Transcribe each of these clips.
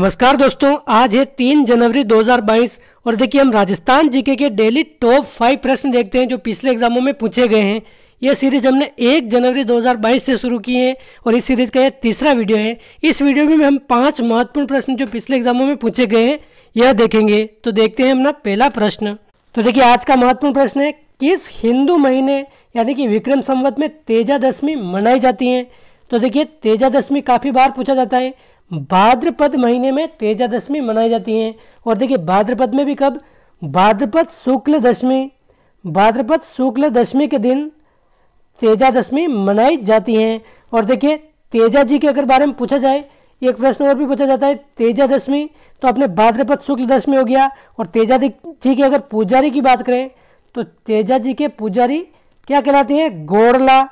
नमस्कार दोस्तों आज है तीन जनवरी 2022 और देखिए हम राजस्थान जीके के डेली टॉप फाइव प्रश्न देखते हैं जो पिछले एग्जामों में पूछे गए हैं यह सीरीज हमने एक जनवरी 2022 से शुरू की है और इस सीरीज का यह तीसरा वीडियो है इस वीडियो में हम पांच महत्वपूर्ण प्रश्न जो पिछले एग्जामों में पूछे गए हैं यह देखेंगे तो देखते हैं अपना पहला प्रश्न तो देखिए आज का महत्वपूर्ण प्रश्न है किस हिंदू महीने यानी कि विक्रम संवत में तेजादशमी मनाई जाती है तो देखिए तेजादशमी काफ़ी बार पूछा जाता है भाद्रपद महीने में तेजादशमी मनाई जाती है और देखिए भाद्रपद में भी कब भाद्रपद शुक्ल दशमी भाद्रपद शुक्ल दशमी के दिन तेजादशमी मनाई जाती है और देखिए तेजा जी के अगर बारे में पूछा जाए एक प्रश्न और भी पूछा जाता है तेजा दशमी तो अपने भाद्रपद शुक्ल दशमी हो गया और तेजा जी के अगर पुजारी की बात करें तो तेजा जी के पुजारी क्या कहलाते हैं गोड़ला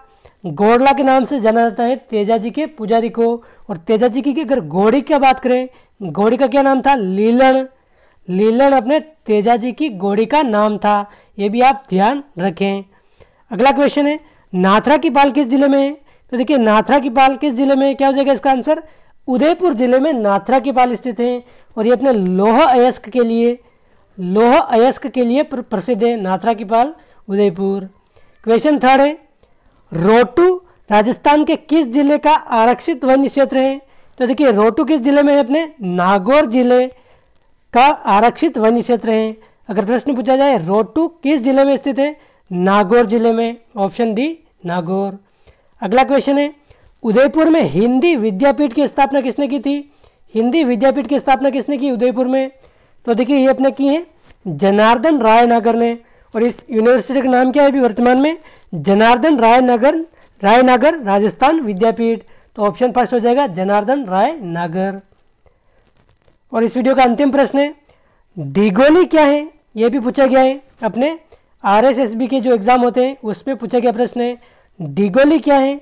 गौड़ला के नाम से जाना जाता है तेजा जी के पुजारी को और तेजा जी की अगर घोड़ी की बात करें घोड़ी का क्या नाम था लीलण लीलण अपने तेजा जी की घोड़ी का नाम था ये भी आप ध्यान रखें अगला क्वेश्चन है नाथरा की पाल किस जिले में है तो देखिए नाथरा की पाल किस जिले में क्या हो जाएगा इसका आंसर उदयपुर जिले में नाथरा की पाल स्थित है और ये अपने लोह अयस्क के लिए लोह अयस्क के लिए प्रसिद्ध है नाथरा की पाल उदयपुर क्वेश्चन थर्ड है रोटू राजस्थान के किस जिले का आरक्षित वन्य क्षेत्र है तो देखिए रोटू किस जिले में है अपने नागौर जिले का आरक्षित वन्य क्षेत्र है अगर प्रश्न पूछा जाए रोटू किस जिले में स्थित है नागौर जिले में ऑप्शन डी नागौर अगला क्वेश्चन है उदयपुर में हिंदी विद्यापीठ की स्थापना किसने की थी हिंदी विद्यापीठ की स्थापना किसने की उदयपुर में तो देखिए ये अपने की है जनार्दन राय नागर ने और इस यूनिवर्सिटी का नाम क्या है अभी वर्तमान में जनार्दन राय नगर राय नगर राजस्थान विद्यापीठ तो ऑप्शन फर्स्ट हो जाएगा जनार्दन राय नागर और इस वीडियो का अंतिम प्रश्न है डिगोली क्या है ये भी पूछा गया है अपने आर एस एस बी के जो एग्ज़ाम होते हैं उसमें पूछा गया प्रश्न है डिगोली क्या है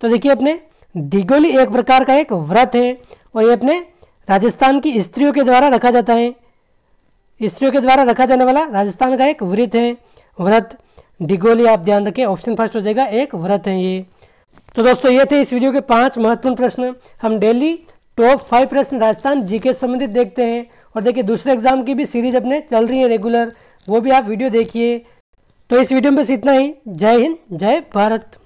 तो देखिए अपने डिगोली एक प्रकार का एक व्रत है और ये अपने राजस्थान की स्त्रियों के द्वारा रखा जाता है स्त्रियों के द्वारा रखा जाने वाला राजस्थान का एक व्रत है व्रत डिगोली आप ध्यान रखें ऑप्शन फर्स्ट हो जाएगा एक व्रत है ये तो दोस्तों ये थे इस वीडियो के पांच महत्वपूर्ण प्रश्न हम डेली टॉप फाइव प्रश्न राजस्थान जी के संबंधित देखते हैं और देखिए दूसरे एग्जाम की भी सीरीज अपने चल रही है रेगुलर वो भी आप वीडियो देखिए तो इस वीडियो में बस इतना ही जय हिंद जय भारत